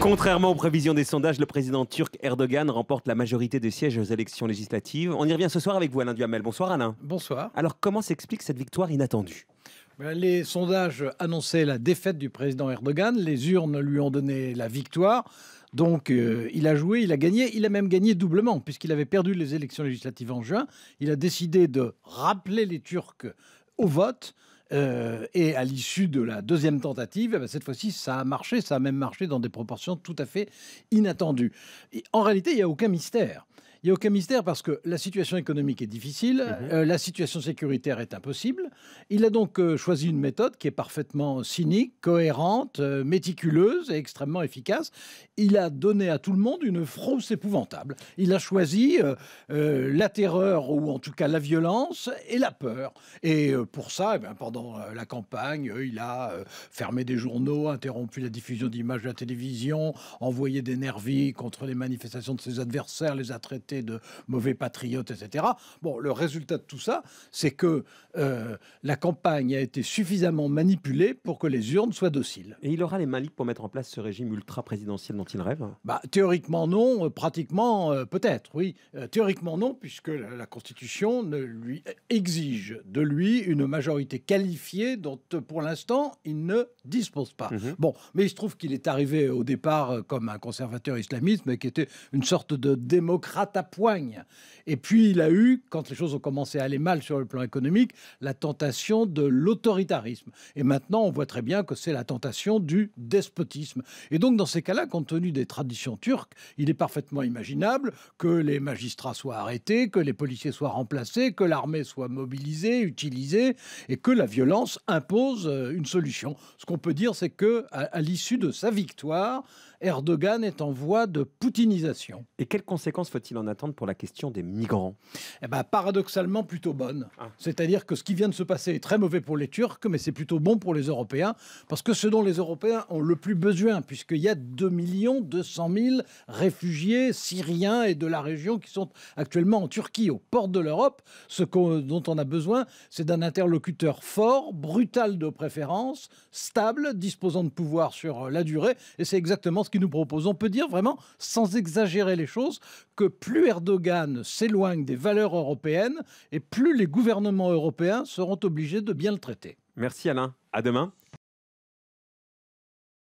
Contrairement aux prévisions des sondages, le président turc Erdogan remporte la majorité des sièges aux élections législatives. On y revient ce soir avec vous, Alain Duhamel. Bonsoir, Alain. Bonsoir. Alors, comment s'explique cette victoire inattendue ben, les sondages annonçaient la défaite du président Erdogan, les urnes lui ont donné la victoire. Donc euh, il a joué, il a gagné, il a même gagné doublement, puisqu'il avait perdu les élections législatives en juin. Il a décidé de rappeler les Turcs au vote euh, et à l'issue de la deuxième tentative, eh ben, cette fois-ci, ça a marché, ça a même marché dans des proportions tout à fait inattendues. en réalité, il n'y a aucun mystère. Il n'y a aucun mystère parce que la situation économique est difficile, mhm. euh, la situation sécuritaire est impossible. Il a donc euh, choisi une méthode qui est parfaitement cynique, cohérente, euh, méticuleuse et extrêmement efficace. Il a donné à tout le monde une frousse épouvantable. Il a choisi la terreur ou en tout cas la violence et la peur. Et pour ça, eh pendant la campagne, il a fermé des journaux, interrompu la diffusion d'images de la télévision, envoyé des nervis contre les manifestations de ses adversaires, les a traités de mauvais patriotes, etc. Bon, le résultat de tout ça, c'est que euh, la campagne a été suffisamment manipulée pour que les urnes soient dociles. Et il aura les mains pour mettre en place ce régime ultra-présidentiel dont il rêve bah, Théoriquement non, euh, pratiquement euh, peut-être, oui. théoriquement non, puisque la, Constitution ne lui exige de lui une majorité qualifiée dont pour l'instant il ne dispose pas. Mhm. Bon, mais il se trouve qu'il est arrivé au départ comme un conservateur islamiste, mais qui était une sorte de démocrate poigne. Et puis il a eu, quand les choses ont commencé à aller mal sur le plan économique, la tentation de l'autoritarisme. Et maintenant, on voit très bien que c'est la tentation du despotisme. Et donc, dans ces cas-là, compte tenu des traditions turques, il est parfaitement imaginable que les magistrats soient arrêtés, que les policiers soient remplacés, que l'armée soit mobilisée, utilisée, et que la violence impose euh, une solution. Ce qu'on peut dire, c'est que à, l'issue de sa victoire, Erdogan est en voie de poutinisation. Et quelles conséquences faut-il en attente pour la question des migrants eh ben, Paradoxalement, plutôt bonne. Ah. C'est-à-dire que ce qui vient de se passer est très mauvais pour les Turcs, mais c'est plutôt bon pour les Européens, parce que ce dont les Européens ont le plus besoin, puisqu'il y a 2 200 000 réfugiés syriens et de la région qui sont actuellement en Turquie, aux portes de l'Europe, ce dont on a besoin, c'est d'un interlocuteur fort, brutal de préférence, stable, disposant de pouvoir sur euh, la durée, et c'est exactement ce qui nous proposons. On peut dire vraiment, sans exagérer les choses, que plus plus Erdogan s'éloigne des valeurs européennes et plus les gouvernements européens seront obligés de bien le traiter. Merci Alain. À demain.